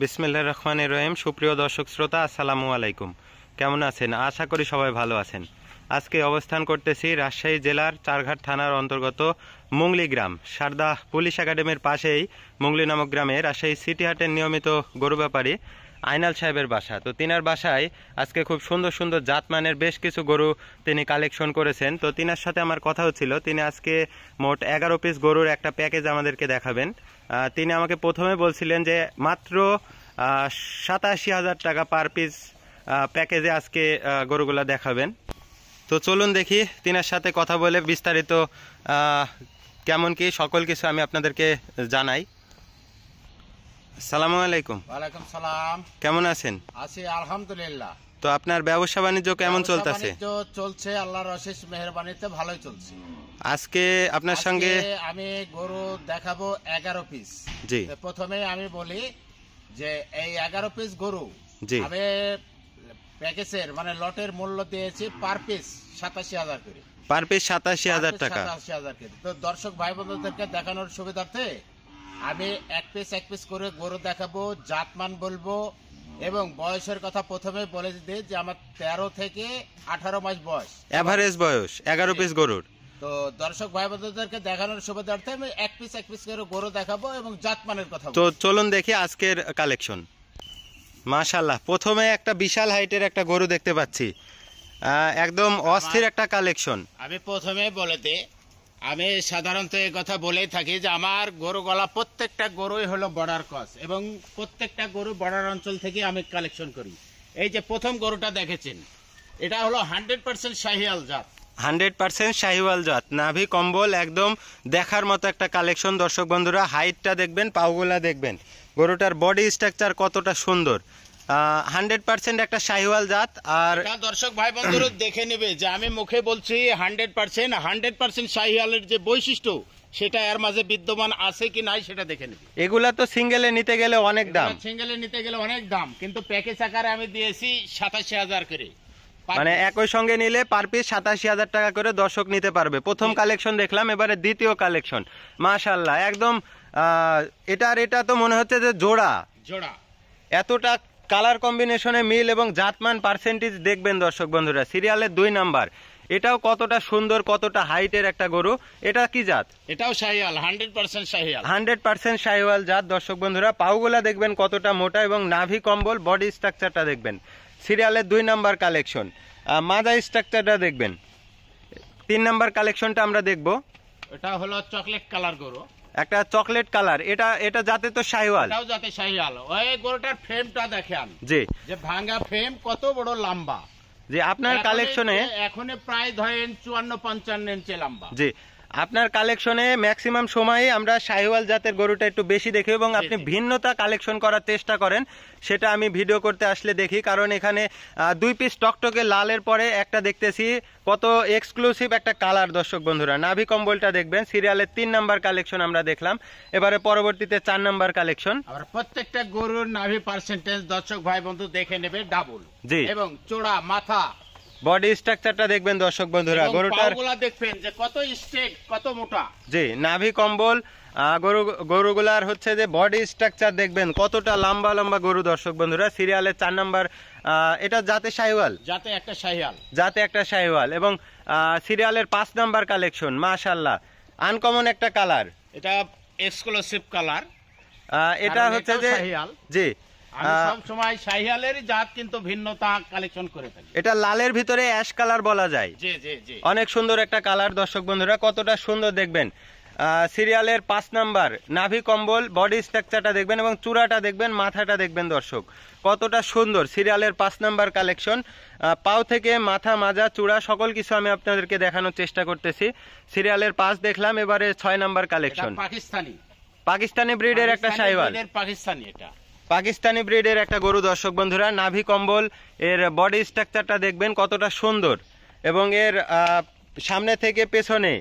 বিসমিল্লা রহমান রহিম সুপ্রিয় দর্শক শ্রোতা আসসালামু আলাইকুম কেমন আছেন আশা করি সবাই ভালো আছেন আজকে অবস্থান করতেছি রাজশাহী জেলার চারঘাট থানার অন্তর্গত মুংলি গ্রাম সারদা পুলিশ একাডেমির পাশেই মুংলি নামক গ্রামে রাজশাহী সিটি হাটের নিয়মিত গরু ব্যাপারী আইনাল সাহেবের বাসা তো তিনার বাসায় আজকে খুব সুন্দর সুন্দর জাতমানের বেশ কিছু গরু তিনি কালেকশন করেছেন তো তিনার সাথে আমার কথা হচ্ছিল তিনি আজকে মোট এগারো পিস গরুর একটা প্যাকেজ আমাদেরকে দেখাবেন তিনি আমাকে প্রথমে বলছিলেন যে মাত্র সাতাশি হাজার টাকা পার পিস প্যাকেজে আজকে গরুগুলা দেখাবেন তো চলুন দেখি তিনার সাথে কথা বলে বিস্তারিত কেমন কি সকল কিছু আমি আপনাদেরকে জানাই সালাম আলাইকুম ওয়ালাইকুম সালাম কেমন আছেন আছি আলহামদুলিল্লাহ তো আপনার ব্যবসা বাণিজ্য কেমন চলতেছে চলছে আল্লাহর অশেষ মেহরবানিতে ভালোই চলছে আজকে আপনার সঙ্গে আমি গরু দেখাবো এগারো পিস জি প্রথমে আমি বলি যে এই এগারো পিস গরু জি আমি প্যাকেজের মানে লটের মূল্য দিয়েছি পার পিস সাতাশি হাজার করে পার পিস সাতাশি হাজার টাকা সাতাশি হাজার করে তো দর্শক ভাই বোনদেরকে দেখানোর সুবিধার্থে আমি এক পিস এক পিস করে গরু দেখাবো জাতমান বলবো এবং বয়সের কথা প্রথমে বলে দিতে যে আমার তেরো থেকে আঠারো মাস বয়স অ্যাভারেজ বয়স এগারো পিস গরুর তো দর্শক ভাই বোনদেরকে দেখানোর সুবিধার্থে আমি এক পিস এক পিস করে গরু দেখাবো এবং জাতমানের কথা তো চলুন দেখি আজকের কালেকশন মাশাল্লাহ প্রথমে একটা বিশাল হাইটের একটা গরু দেখতে পাচ্ছি একদম অস্থির একটা কালেকশন আমি প্রথমে বলে দিই আমি সাধারণত এই কথা বলেই থাকি যে আমার গরু গলা প্রত্যেকটা গরুই হলো বর্ডার ক্রস এবং প্রত্যেকটা গরু বর্ডার অঞ্চল থেকে আমি কালেকশন করি এই যে প্রথম গরুটা দেখেছেন এটা হলো হান্ড্রেড পার্সেন্ট শাহিয়াল জাত হান্ড্রেড পার্সেন্ট শাহিওয়াল জাত নাভি কম্বল একদম দেখার মতো একটা কালেকশন দর্শক বন্ধুরা হাইটটা দেখবেন পাওগুলা দেখবেন গরুটার বডি স্ট্রাকচার কতটা সুন্দর হান্ড্রেড পার্সেন্ট একটা শাহিওয়াল জাত আর দর্শক ভাই বন্ধুরা দেখে নেবে যে আমি মুখে বলছি হান্ড্রেড পার্সেন্ট হান্ড্রেড পার্সেন্ট শাহিওয়ালের যে বৈশিষ্ট্য সেটা এর মাঝে বিদ্যমান আছে কি নাই সেটা দেখে নেবে এগুলা তো সিঙ্গেলে নিতে গেলে অনেক দাম সিঙ্গেলে নিতে গেলে অনেক দাম কিন্তু প্যাকেজ আকারে আমি দিয়েছি সাতাশি হাজার করে মানে একই সঙ্গে নিলে পার পিস সাতাশি হাজার টাকা করে দর্শক নিতে পারবে প্রথম কালেকশন দেখলাম এবারে দ্বিতীয় কালেকশন মাশাল্লাহ একদম এটা আর এটা তো মনে হচ্ছে যে জোড়া জোড়া এতটা কালার কম্বিনেশনে মিল এবং জাতমান পার্সেন্টেজ দেখবেন দর্শক বন্ধুরা সিরিয়ালের দুই নাম্বার এটাও কতটা সুন্দর কতটা হাইটের একটা গরু এটা কি জাত এটাও Sahiwal hundred percent Sahiwal hundred percent Sahiwal জাত দর্শক বন্ধুরা পাউগুলা দেখবেন কতটা মোটা এবং নাভি কম্বল বডি স্ট্রাকচারটা দেখবেন সিরিয়ালের দুই নাম্বার কালেকশন মাজা স্ট্রাকচারটা দেখবেন তিন নাম্বার কালেকশনটা আমরা দেখব এটা হলো চকলেট কালার গরু একটা চকলেট কালার এটা এটা জাতে তো শাহিওয়াল এটাও জাতে শাহিওয়াল ওই গরুটার ফ্রেমটা দেখেন জি যে ভাঙা ফ্রেম কত বড় লম্বা যে আপনার কালেকশনে এখন প্রায় ধরেন চুয়ান্ন পঞ্চান্ন ইঞ্চি লম্বা জি আপনার কালেকশনে ম্যাক্সিমাম সময়ে আমরা শাহিওয়াল জাতের গরুটা একটু বেশি দেখি এবং আপনি ভিন্নতা কালেকশন করার চেষ্টা করেন সেটা আমি ভিডিও করতে আসলে দেখি কারণ এখানে দুই পিস টকটকে লালের পরে একটা দেখতেছি কত এক্সক্লুসিভ একটা কালার দর্শক বন্ধুরা নাভি কম্বলটা দেখবেন সিরিয়ালের তিন নাম্বার কালেকশন আমরা দেখলাম এবারে পরবর্তীতে চার নাম্বার কালেকশন প্রত্যেকটা গরুর নাভি পার্সেন্টেজ দর্শক ভাই বন্ধু দেখে নেবে ডাবল জি এবং চোড়া মাথা বডি স্ট্রাকচারটা দেখবেন দর্শক বন্ধুরা গরুটার দেখবেন যে কত স্ট্রেট কত মোটা জি নাভি কম্বল গরু গরুগুলার হচ্ছে যে বডি স্ট্রাকচার দেখবেন কতটা লম্বা লম্বা গরু দর্শক বন্ধুরা সিরিয়ালের চার নাম্বার এটা জাতে শাহিওয়াল জাতে একটা শাহিওয়াল জাতে একটা শাহিওয়াল এবং সিরিয়ালের পাঁচ নাম্বার কালেকশন মাশাল্লাহ আনকমন একটা কালার এটা এক্সক্লুসিভ কালার এটা হচ্ছে যে জি আমি শাহিয়ালের জাত কিন্তু ভিন্নতা কালেকশন করে থাকি এটা লালের ভিতরে অ্যাশ কালার বলা যায় অনেক সুন্দর একটা কালার দর্শক বন্ধুরা কতটা সুন্দর দেখবেন সিরিয়ালের পাঁচ নাম্বার নাভি কম্বল বডি স্ট্রাকচারটা দেখবেন এবং চূড়াটা দেখবেন মাথাটা দেখবেন দর্শক কতটা সুন্দর সিরিয়ালের পাঁচ নাম্বার কালেকশন পাও থেকে মাথা মাজা চূড়া সকল কিছু আমি আপনাদেরকে দেখানোর চেষ্টা করতেছি সিরিয়ালের পাঁচ দেখলাম এবারে ছয় নাম্বার কালেকশন পাকিস্তানি পাকিস্তানি ব্রিডের একটা সাইওয়াল পাকিস্তানি এটা পাকিস্তানি ব্রিডের একটা গরু দর্শক বন্ধুরা নাভি কম্বল এর বডি স্ট্রাকচারটা দেখবেন কতটা সুন্দর এবং এর সামনে থেকে পেছনে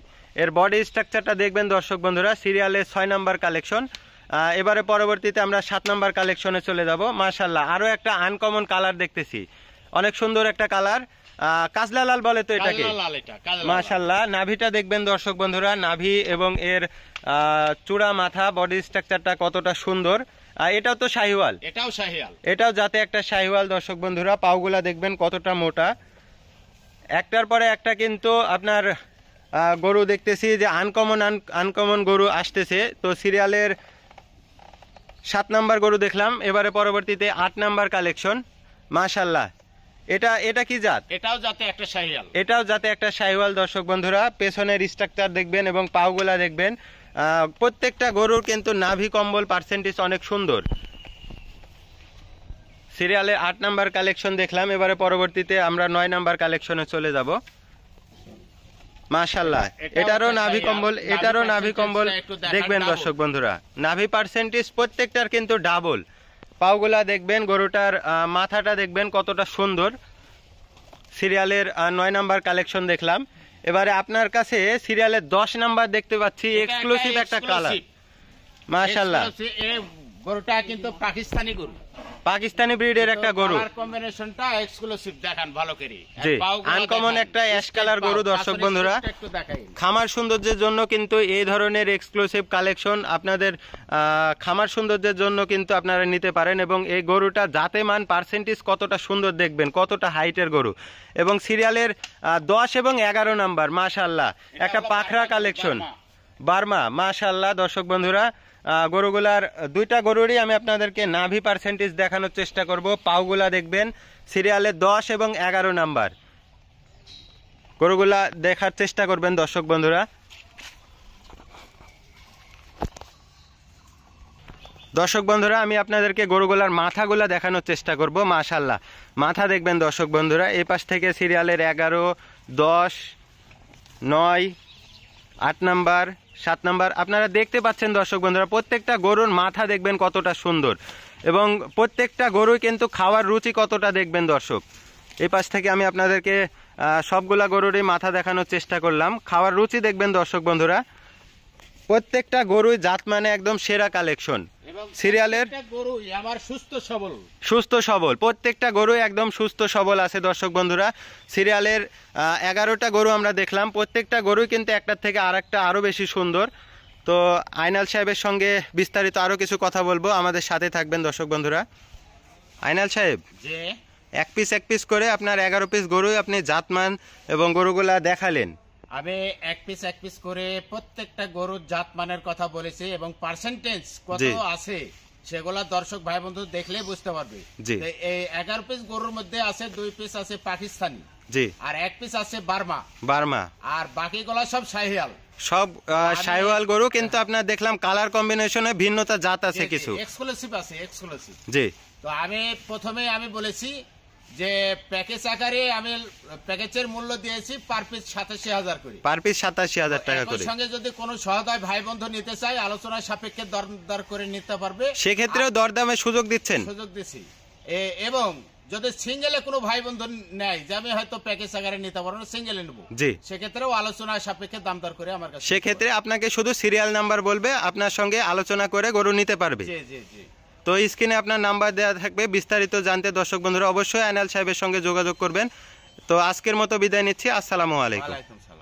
এর বডি স্ট্রাকচারটা দেখবেন দর্শক বন্ধুরা সিরিয়ালের ছয় নাম্বার কালেকশন এবারে পরবর্তীতে আমরা সাত নাম্বার কালেকশনে চলে যাব মার্শাল্লাহ আরও একটা আনকমন কালার দেখতেছি অনেক সুন্দর একটা কালার কাজলা লাল বলে তো এটাকে মার্শাল্লাহ নাভিটা দেখবেন দর্শক বন্ধুরা নাভি এবং এর চূড়া মাথা বডি স্ট্রাকচারটা কতটা সুন্দর আর এটাও তো শাহিওয়াল এটাও শাহিওয়াল এটাও যাতে একটা শাহিওয়াল দর্শক বন্ধুরা পাওগুলা দেখবেন কতটা মোটা একটার পরে একটা কিন্তু আপনার গরু দেখতেছি যে আনকমন আনকমন গরু আসতেছে তো সিরিয়ালের সাত নাম্বার গরু দেখলাম এবারে পরবর্তীতে আট নাম্বার কালেকশন মাশাল্লাহ এটা এটা কি জাত এটাও যাতে একটা শাহিওয়াল এটাও যাতে একটা শাহিওয়াল দর্শক বন্ধুরা পেছনের স্ট্রাকচার দেখবেন এবং পাওগুলা দেখবেন প্রত্যেকটা গরুর কিন্তু নাভি কম্বল পার্সেন্টেজ অনেক সুন্দর সিরিয়ালের আট নাম্বার কালেকশন দেখলাম এবারে পরবর্তীতে আমরা নয় নাম্বার কালেকশনে চলে যাব মাশাল্লাহ এটারও নাভি কম্বল এটারও নাভি কম্বল দেখবেন দর্শক বন্ধুরা নাভি পার্সেন্টেজ প্রত্যেকটার কিন্তু ডাবল পাওগুলা দেখবেন গরুটার মাথাটা দেখবেন কতটা সুন্দর সিরিয়ালের নয় নাম্বার কালেকশন দেখলাম এবারে আপনার কাছে সিরিয়ালের দশ নাম্বার দেখতে পাচ্ছি এক্সক্লুসিভ একটা কালার মাশাল্লাহ গরুটা কিন্তু পাকিস্তানি গরু পাকিস্তানি ব্রিডের একটা গরু কম্বিনেশনটা এক্সক্লুসিভ দেখান ভালো করে জি আনকমন একটা অ্যাশ কালার গরু দর্শক বন্ধুরা খামার সৌন্দর্যের জন্য কিন্তু এই ধরনের এক্সক্লুসিভ কালেকশন আপনাদের খামার সৌন্দর্যের জন্য কিন্তু আপনারা নিতে পারেন এবং এই গরুটা যাতে মান পার্সেন্টেজ কতটা সুন্দর দেখবেন কতটা হাইটের গরু এবং সিরিয়ালের দশ এবং এগারো নাম্বার মাশাল্লাহ একটা পাখরা কালেকশন বার্মা মাশাল্লাহ দর্শক বন্ধুরা গরুগুলার দুইটা গরুরই আমি আপনাদেরকে নাভি পার্সেন্টেজ দেখানোর চেষ্টা করব পাওগুলা দেখবেন সিরিয়ালে দশ এবং এগারো নাম্বার গরুগুলা দেখার চেষ্টা করবেন দর্শক বন্ধুরা দর্শক বন্ধুরা আমি আপনাদেরকে গরুগুলার মাথাগুলা দেখানোর চেষ্টা করব মাশাল্লাহ মাথা দেখবেন দর্শক বন্ধুরা এই পাশ থেকে সিরিয়ালের এগারো দশ নয় আট নাম্বার সাত নাম্বার আপনারা দেখতে পাচ্ছেন দর্শক বন্ধুরা প্রত্যেকটা গরুর মাথা দেখবেন কতটা সুন্দর এবং প্রত্যেকটা গরুই কিন্তু খাওয়ার রুচি কতটা দেখবেন দর্শক এই পাশ থেকে আমি আপনাদেরকে সবগুলা গরুরই মাথা দেখানোর চেষ্টা করলাম খাওয়ার রুচি দেখবেন দর্শক বন্ধুরা প্রত্যেকটা গরুই জাত মানে একদম সেরা কালেকশন সিরিয়ালের সুস্থ সবল প্রত্যেকটা গরু একদম সুস্থ সবল আছে দর্শক বন্ধুরা সিরিয়ালের এগারোটা গরু আমরা দেখলাম প্রত্যেকটা গরুই কিন্তু একটার থেকে আর একটা আরও বেশি সুন্দর তো আইনাল সাহেবের সঙ্গে বিস্তারিত আরও কিছু কথা বলবো আমাদের সাথে থাকবেন দর্শক বন্ধুরা আইনাল সাহেব যে এক পিস এক পিস করে আপনার এগারো পিস গরুই আপনি জাতমান এবং গরুগুলা দেখালেন আমি এক পিস এক পিস করে প্রত্যেকটা গরুর জাত মানের কথা বলেছি এবং পার্সেন্টেজ কত আছে সেগুলা দর্শক ভাই বন্ধু দেখলে বুঝতে পারবে এই এগারো পিস গরুর মধ্যে আছে দুই পিস আছে পাকিস্তানি আর এক পিস আছে বার্মা বার্মা আর বাকি বাকিগুলা সব সাহিয়াল সব মানে শাহিওয়াল গরু কিন্তু হ্যাঁ। আপনার দেখলাম কালার কম্বিনেশনে ভিন্নতা জাত আছে কিছু এক্সক্লুসিভ আছে এক্সক্লুসিভ জি তো আমি প্রথমে আমি বলেছি যে প্যাকেজ আকারে আমি প্যাকেজের মূল্য দিয়েছি পার পিস সাতাশি হাজার করে পার পিস সাতাশি হাজার টাকা করে সঙ্গে যদি কোনো সহদয় ভাই বন্ধু নিতে চাই আলোচনা সাপেক্ষে দরদার করে নিতে পারবে সেক্ষেত্রেও দরদামে সুযোগ দিচ্ছেন সুযোগ দিচ্ছি এবং যদি সিঙ্গেলে কোনো ভাই বন্ধু নেয় যে আমি হয়তো প্যাকেজ আকারে নিতে পারবো না সিঙ্গেলে নেবো জি সেক্ষেত্রেও আলোচনা সাপেক্ষে দাম দর করে আমার কাছে সেক্ষেত্রে আপনাকে শুধু সিরিয়াল নাম্বার বলবে আপনার সঙ্গে আলোচনা করে গরু নিতে পারবে জি জি জি তো স্ক্রিনে আপনার নাম্বার দেওয়া থাকবে বিস্তারিত জানতে দর্শক বন্ধুরা অবশ্যই আনাল সাহেবের সঙ্গে যোগাযোগ করবেন তো আজকের মতো বিদায় নিচ্ছি আসসালামু আলাইকুম